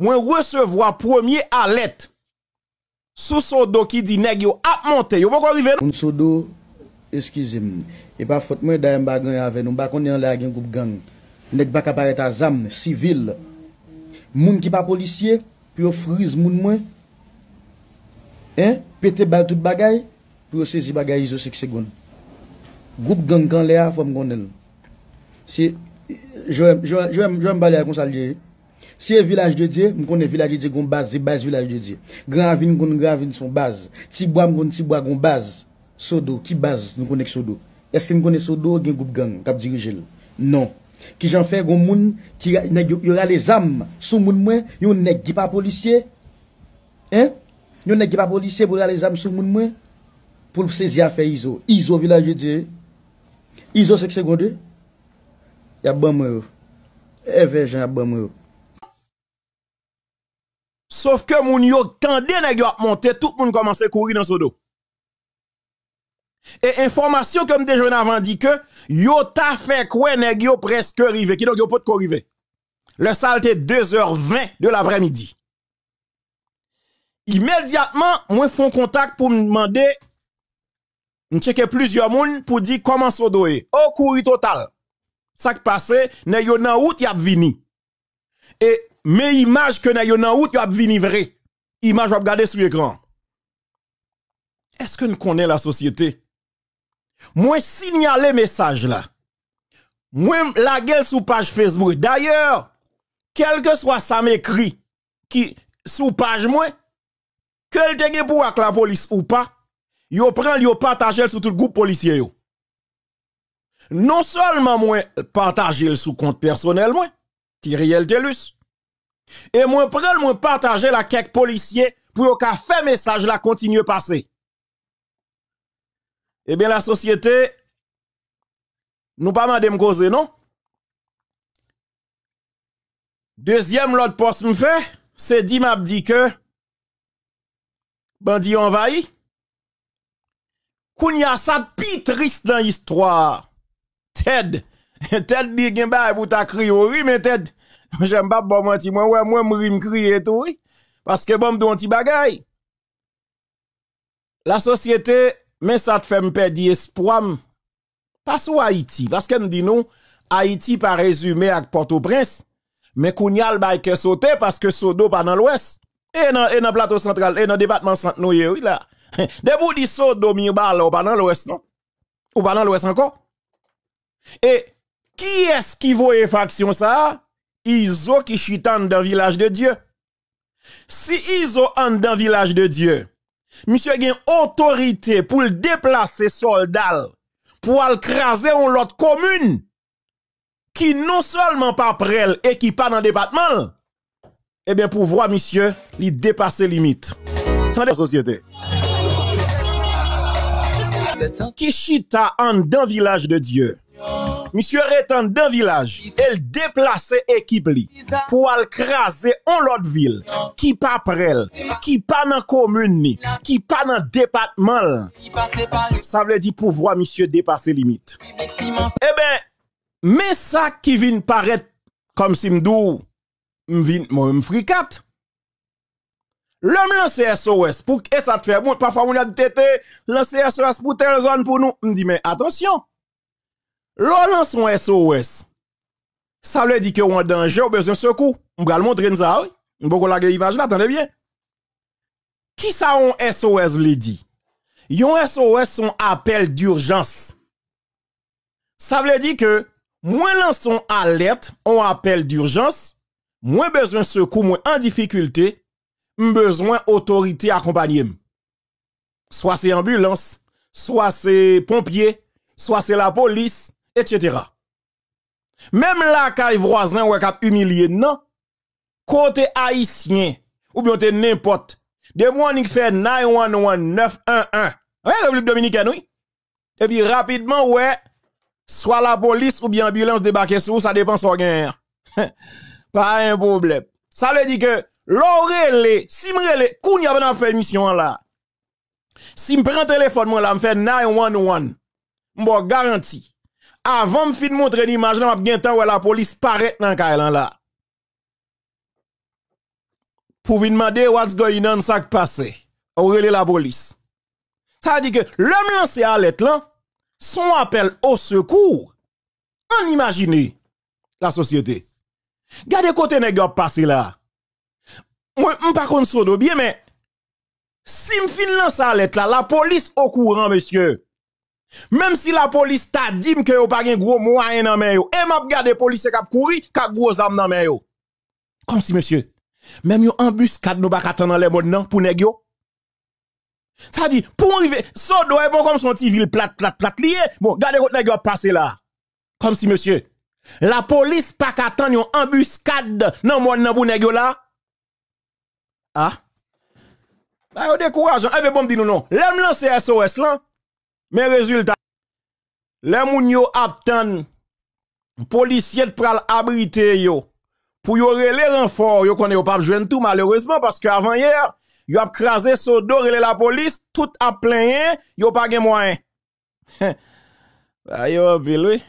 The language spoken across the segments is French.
Mwen resevwa premier alet sou sodo ki di neg yo apmonte. Yo mwen korrive nan? Mwen sodo, eskize mwen. E pa fote mwen da yon bagay aven. Mwen bakon yon lag yon goup gang. Neg bak aparet a zam, sivil. Mwen ki pa polisye, pi yo friz mwen mwen. Hein? Peti bal tout bagay, pi yo sezi bagay yon seksik segon. Goup gang kan le a, fom gondel. Si, jwem, jwem, jwem, jwem balay akonsa liye. Si, jwem, jwem, jwem, jwem, jwem, jwem, jwem, jwem, jwem, jwem, j Siye vilaj de die, m konen vilaj de die goun baz, zi baz vilaj de die. Granvin goun, granvin son baz. Tibo m goun, tibo goun baz. Sodo, ki baz, m konen k sodo. Eske m konen sodo, gen goup gang, kap dirijel. Non. Ki jan fe goun moun, ki yon re les am, sou moun mwen, yon nek gipa polisye. Eh? Yon nek gipa polisye pou re les am sou moun mwen. Poul sezi afe Izo. Izo vilaj de die. Izo seke se goun de. Ya ban moun yo. E vejan ya ban moun yo. Sauf que moun yo tande nèg yo ap monter, tout moun commence courir dans dos. Et information que des jeunes avant dit que yo ta fait quoi nèg presque arrivé, qui donc yo pas arrivé. Le salte 2h20 de l'après-midi. Immédiatement, moi font contact pour me demander checker plusieurs moun pour dire comment sodo est. Au courir total. Ça qui passé, nèg yo nan route y vini. Et mais image que nous avons en route, vous vini vrai. Image vous regarder sur l'écran. Est-ce que nous connaissons la société? Moi, signaler message là. Moi, la gueule sur page Facebook. D'ailleurs, quel que soit ça m'écrit, qui, sous page moi, quel te pour la police ou pas, yo prend, yo partage sur tout le groupe policier yo. Non seulement moi, partage sur compte personnel moi, Tiriel et moi, prends, moi, partager la quelques policier pour qu'à faire message la continue passer. Eh bien, la société, nous pas de me causer, non? Deuxième l'autre poste me fait, c'est dit m'a dit que bandit envahi. a ça pi triste dans l'histoire. Ted, Ted dit gen a pour ta criori mais Ted J'aime pas bon menti, moi, ouais, moi, me crier tout, oui. Parce que bon, don petit bagay. La société, mais ça te fait me perdre espoir. Pas sur Haïti. Parce que nous non Haïti par résumé avec Port-au-Prince. Mais Kounyal y a sauté parce que Sodo pas dans l'ouest. Et dans, et dans plateau central, et dans le département centre, oui, là. De vous dites Sodo, mi bal, ou pas dans l'ouest, non? Ou pas dans l'ouest encore? Et qui est-ce qui voit faction ça? Iso qui chitan dans village de Dieu. Si Iso en dans village de Dieu, monsieur une autorité pour le déplacer soldat pour le craser en l'autre commune qui non seulement pas prêle et qui pas dans le département. Eh bien, pour voir, monsieur, il dépasse limite. Tendez la société. Qui chita en dans village de Dieu. Monsieur est en d'un village, elle déplace équipe pour aller craser en l'autre ville qui pas près, qui pas dans la commune qui pas dans le département. Ça veut dire pouvoir monsieur dépasser limite. Eh bien, mais ça qui vient paraître comme si me m'vin moi fricat. L'homme lance SOS pour que ça te fait bon parfois on a tête, lancer SOS pour telle zone pour nous. Me dit mais attention. L'on lance SOS. Ça veut dire que on un danger, ou besoin de secours. On va le montrer ça, ah oui. On va la l'image là, attendez bien. Qui ça un SOS veut dit Yon SOS son appel d'urgence. Ça veut dire que moins son alerte, on appel d'urgence, moins besoin de secours, moins en difficulté, besoin autorité accompagner. Soit c'est ambulance, soit c'est pompier, soit c'est la police, etc. Même la caille voisin ou cap humilié non côté haïtien ou bien n'importe de morning fait 911 ouais hein, République dominicaine oui et puis rapidement ouais soit la police ou bien ambulance débarquer sur ça dépend son gain pas un problème ça veut dit que l'orele si m'rele kounya va faire mission là si m'prend téléphone moi là me fait 911 m'bo garantie avant me fin montrer l'image, là, bien temps où la police paraît dans Kailan là. Pour vous demander what's going on, ça qui passe. On la police. Ça dit que l'homme lancé à l'être là, son appel au secours, on imagine la société. Gardez côté nèg passé là. Moi, contre pas bien mais si m'fin lance à l'être là, la police au courant monsieur. Même si la police t'a dit que yo pas un gros moyen dans main yo, et eh, m'a regardé police qui couru, ka gros armes dans main yo. Comme si monsieur, même yo embuscade nous pas dans les modes pour nèg yo. Ça dit pour arriver, ça doit eh, bon comme son petit ville plate plate plate lié. Bon, gardez votre nèg yo là. Comme si monsieur, la police pas attendre yon embuscade dans monde nan pour nèg yo là. Ah. Bah yo courage, hein. eh ben bon dit nous non. L'aime lancer SOS là. Mais résultat, les moun yo les policiers pral abriter yo pour yo les renforts. yo ne yo pas joindre tout malheureusement parce que avant hier yo a crasé do relé la police tout a plein yo pas gen moyen ah yo pile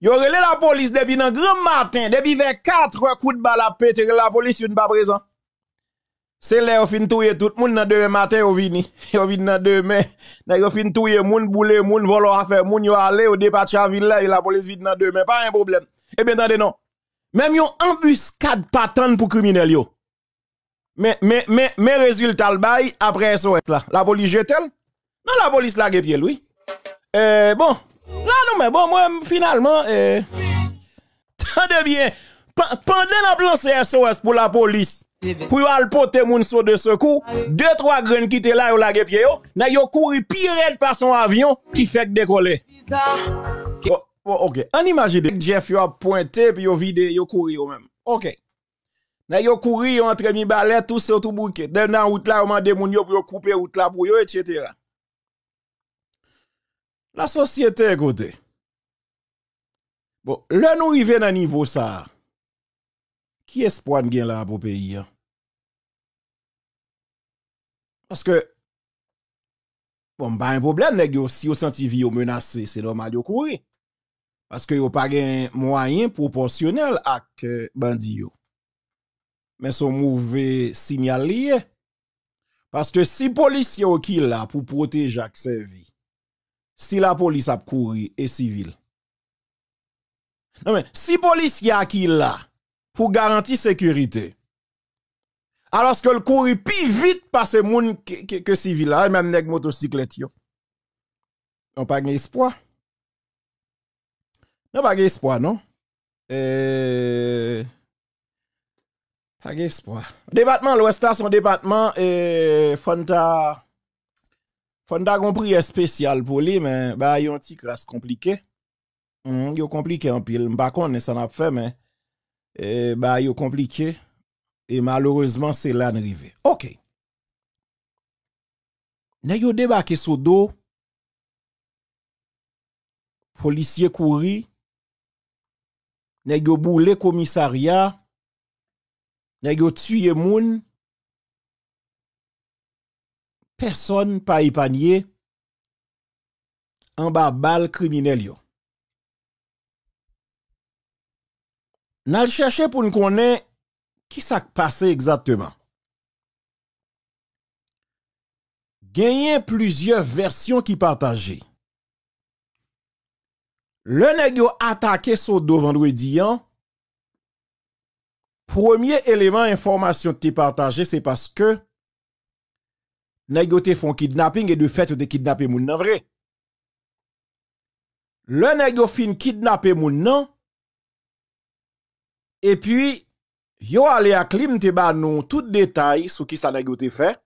yo la police depuis un grand matin depuis 24 coups de balle à pété la police yon pas présent se le yo fin touye tout monde nan dewe maten yo vini. Yo vini nan dewe men. Nan yo fin touye moun, boule moun, volo afe moun, yo ale, yo depatche a ville la, et la police vide nan dewe Pas un problème. Eh bien, attendez, non. Même ont embuscade patente pour criminel yo. Mais, mais, mais, mais résultat le bail après SOS là. La police jette Non, la police la pied lui. Euh, bon. Là, non, mais bon, moi, finalement, euh... Tendez bien. Pendant la plan SOS pour la police. Pour aller porter moun saut de secours, deux trois graines qui étaient là au lagé pied yo, na yo couru pirate par son avion qui fait décoller. Oh, oh, OK, on imagine Jeff yo a pointé puis a vidé a couru yo même. OK. Na yo couru yon entre mi balais tout sur tout bouquet. Dans la route là, on mandé moun yo pour couper route là pour etc. La société côté. Bon, le nous arrivons dans niveau ça qui espoir gen là pour pays hein? parce que bon pas un problème vous si au senti vie menacé c'est normal de courir parce que yo pas de moyen proportionnel avec euh, les bandits. mais son mauvais signal parce que si police qui là pour protéger sa vie, si la police a courir et civil non mais si a qui là pour garantir sécurité. Alors que le courir plus vite par ces moun que, que, que civil là, même les motocyclettes. On pas espoir. Non pas d'espoir, non. Euh... Pas espoir. Département l'Ouest son département et euh, Fonta Fonda compris est spécial pour lui mais bah un petit crasse compliqué. Mm, un compliqué en pile, pas connais ça n'a fait mais et eh, bah compliqué et malheureusement c'est là arrivé. OK. Na yo débarqué sur dos policier couri nèg yo boulé commissariat nèg yo tué moun personne pas épanier en bas balle criminel Nous cherché pour nous connaître qui s'est passé exactement. Gagné plusieurs versions qui partagent. Le nèg attaqué Sodo vendredi an. Hein. Premier élément information qui partagé c'est parce que nèg font kidnapping et de fait de kidnapper moun nan vrai. Le nèg yo fin kidnapper moun nan et puis, yo allez à Klim te ba nou tout détail sur qui ça été fait.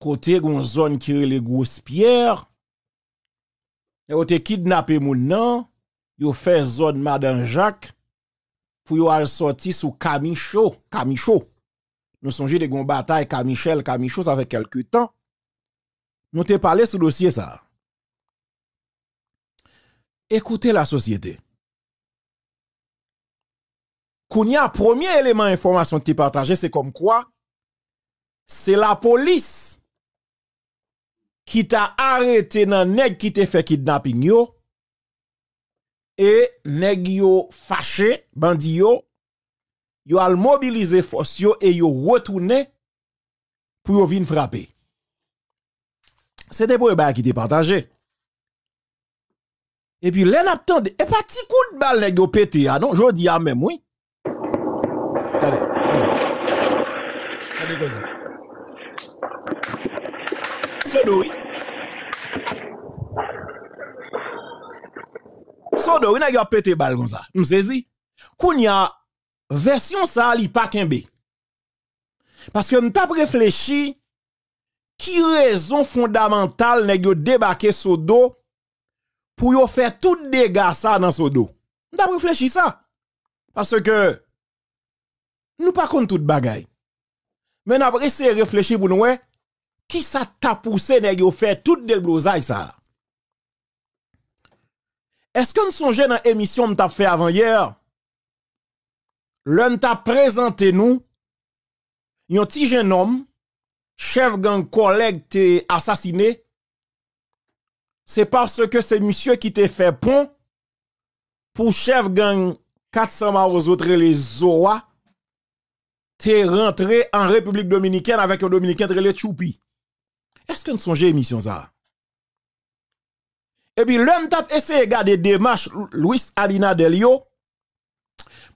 Côté gon zone qui les grosses pierres. Yo te kidnappé moun nan, yo fait zone Madame Jacques pour yo al sorti sous Camicho, Camicho. Nous songe de gon bataille Camichel, Camicho ça fait quelques temps. Nous te parlé sur dossier ça. Écoutez la société. Kounia, premier élément d'information qui te partagé, c'est comme quoi c'est la police qui t'a arrêté dans nèg qui t'a fait kidnapping yo et nèg yo fâché bandi yo yo al mobilisé force yo et yo retourné pour yo venir frapper c'était pour ba qui t'a partagé et puis l'en attendait et pas petit coup de balle nèg yo pété ah non jodi a même oui Kade, kade Kade kozy Sodo wi Sodo wi nage yo pete bal kon sa Msezi Koun ya versyon sa li pak en be Paske mta preflechi Ki rezon fondamental Nage yo debake sodo Pou yo fe tout dega sa Nan sodo Mta preflechi sa Parce que nous pas contre toute bagaille. Mais après avons réfléchi pour nous, qui ça t'a poussé à faire tout de ça? Est-ce que nous songeons dans l'émission que nous fait avant hier? L'un t'a présenté nous, un petit jeune homme, chef gang collègue t'est assassiné. C'est parce que c'est monsieur qui t'a fait pont pour chef gang 400 aux autres, les Zoa, t'es rentré en République Dominicaine avec un Dominicain les Choupi. Est-ce que nous songez émission ça? Et puis, l'homme tape essaye de garder des Luis Alina Delio.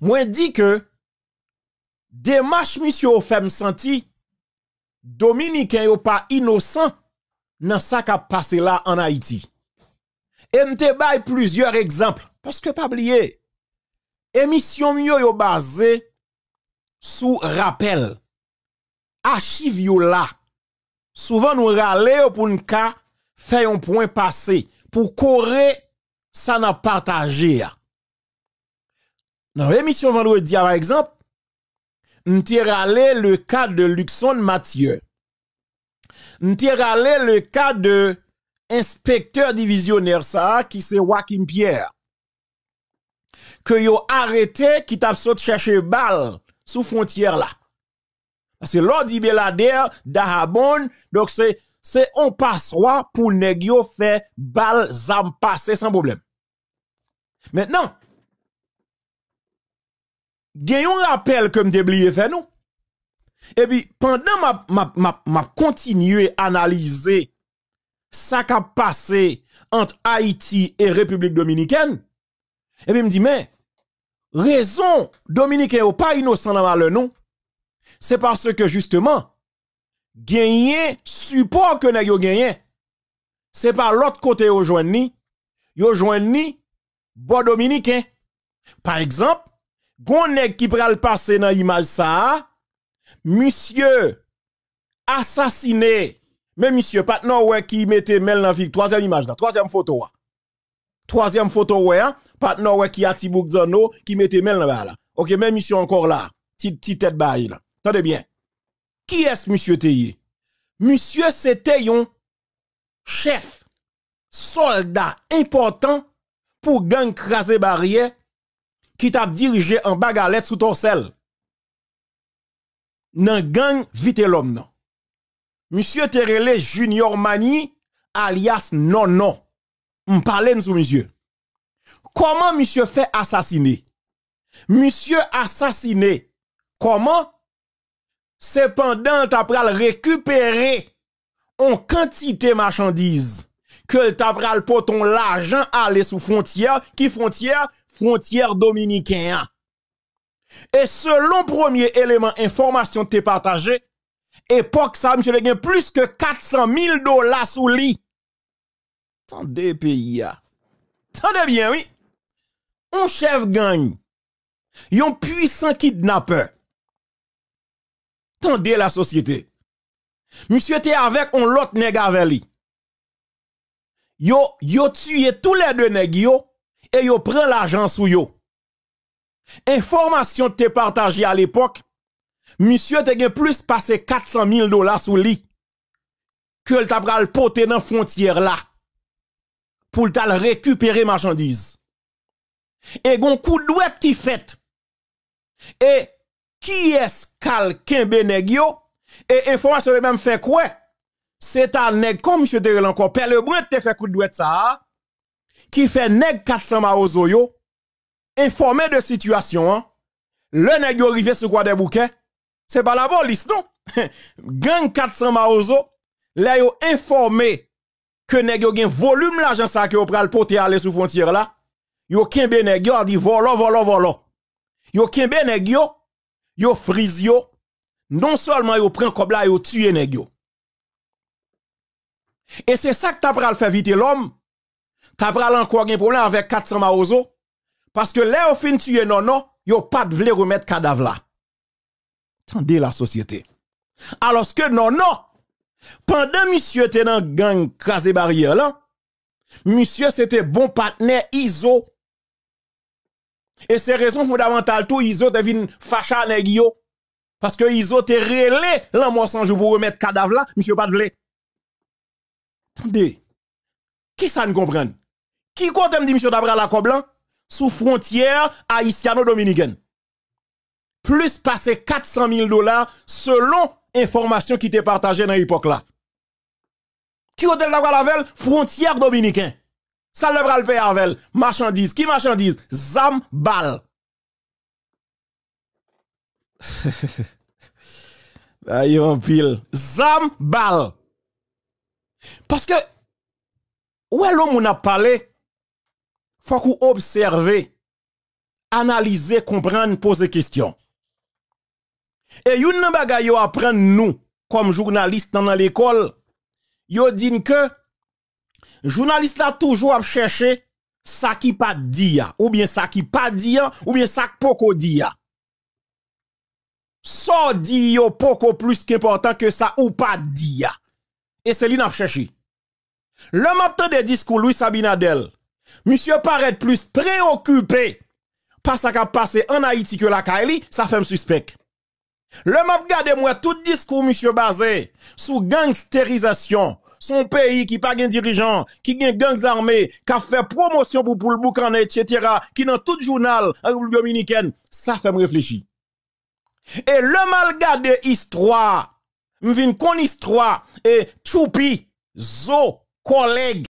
Moi, dit que des mission monsieur, fait me Dominicain n'est pas innocent dans ça qui a passé là en Haïti. Et m'te bail plusieurs exemples. Parce que pas oublier, Émission mieux yo basé sous rappel. Archive là. Souvent nous râler pour une cas faire un point passé pour corriger ça n'a partagé. Dans l'émission vendredi par exemple, nous râlé le cas de Luxon Mathieu. Nous râlé le cas de inspecteur divisionnaire ça qui c'est Joachim Pierre que yo arrêté qui t'a sauté chercher balle sous frontière là. Parce que l'ordi Belader, Dahabon, donc c'est c'est on pour nèg yo faire balle zam sans problème. Maintenant, vous un rappel que fait nous. Et puis pendant m'a m'a m'a, m'a analyser ça qui a passé entre Haïti et République dominicaine et il me dit, mais, raison, Dominique n'est pas innocent dans le nom, C'est parce que, justement, gagner support que nous gagné. C'est par l'autre côté au joindre yo bon dominicain. Par exemple, gon qui pral passé dans l'image ça, monsieur assassiné, mais monsieur pas ouais qui mettait mel dans la troisième image la troisième photo Troisième photo, ouais, hein. partenaire ouais, qui a Tibouk Zano, qui mettait même là. Ok, même monsieur encore là. Petite tête baille là. Tendez bien. Qui est-ce monsieur Teye? Monsieur c'était un chef, soldat important pour gang craser barrière qui t'a dirigé en bagalette sous sel. Nan gang vite l'homme non. Monsieur Terele Junior Mani alias Nono on parlait monsieur. Comment monsieur fait assassiner? Monsieur assassiné. Comment? Cependant, tu pral récupérer en quantité marchandises que le le poton l'argent aller sous frontière, qui frontière? Frontière dominicaine. Et selon premier élément information t'es partagé, époque ça, monsieur le plus que 400 000 dollars sous lit Tendez pays bien, oui. Un chef gang. Yon puissant kidnappeur. Tendez la société. Monsieur était avec un lot nèg avec lui. Yo, yo tué tous les deux nèg yo et yo prend l'argent sous yo. Information te partagée à l'époque, monsieur te plus passé 400 000 dollars sous lui que le tabral poté dans frontière là pour tal récupérer marchandise Et gon coup douette qui fait. Et qui est quelqu'un beneg yo? Et information le même fait quoi? C'est un nèg comme je Derel encore. Père le brun te fait coup douette ça. Qui fait nèg 400 maozo yo. Informé de situation. Hein. Le nèg yo arrivé sur quoi des bouquets. C'est pas la police non. Gang 400 maozo. Là yo informé que nèg yo gen volume l'argent ça que yo pral porter aller sous frontière là yo kembe nèg yo di volo volo volo yo kembe nèg yo yo frise yo non seulement yo prend comme là yo tuer nèg yo et c'est ça que t'as pral faire vite l'homme t'as pral encore un problème avec 400 maozo parce que là au fin tuer non non yo pas de vle remettre cadavre là Tendez la société alors que non non pendant monsieur était dans gang crasé barrière là, monsieur c'était bon partenaire ISO. Et c'est raison fondamentale tout ISO devine facha nèg parce que ISO te relé mois sans jour pour remettre cadavre là, monsieur pas de Attendez. Qui ça ne comprend Qui compte me dit monsieur d'après la coblan sous frontière haïtiano-dominicaine. Plus passer 400 000 dollars selon information qui te partagée dans l'époque là. Qui hôtel la frontière dominicaine... Ça le bral avec marchandises. Qui marchandise? Zam bal. Aïe yon pile. Zam bal. Parce que est l'homme on a parlé faut qu'on observe, analyser, comprendre, poser questions... Et yon nan bagay nous, comme journaliste dans l'école, yo dit que, journaliste a toujours à chercher ça qui pas dit ou bien ça qui pas dit ou bien ça qui poko dit So dit yo poko plus qu'important que ça ou pas dit Et c'est lui n'a cherché. Le matin des discours Louis Sabinadel, monsieur paraît plus préoccupé par ce qui passé en Haïti que la Kaili, ça fait me suspect. Le map gade moi tout discours monsieur basé sous gangsterisation son pays qui pas de dirigeant, qui gagne gangs armés, qui a fait promotion pour le boucan, etc., qui dans tout journal en République dominicaine, ça fait me réfléchir. Et le mal gardé histoire, m'vin kon histoire, et choupi, zo, collègue,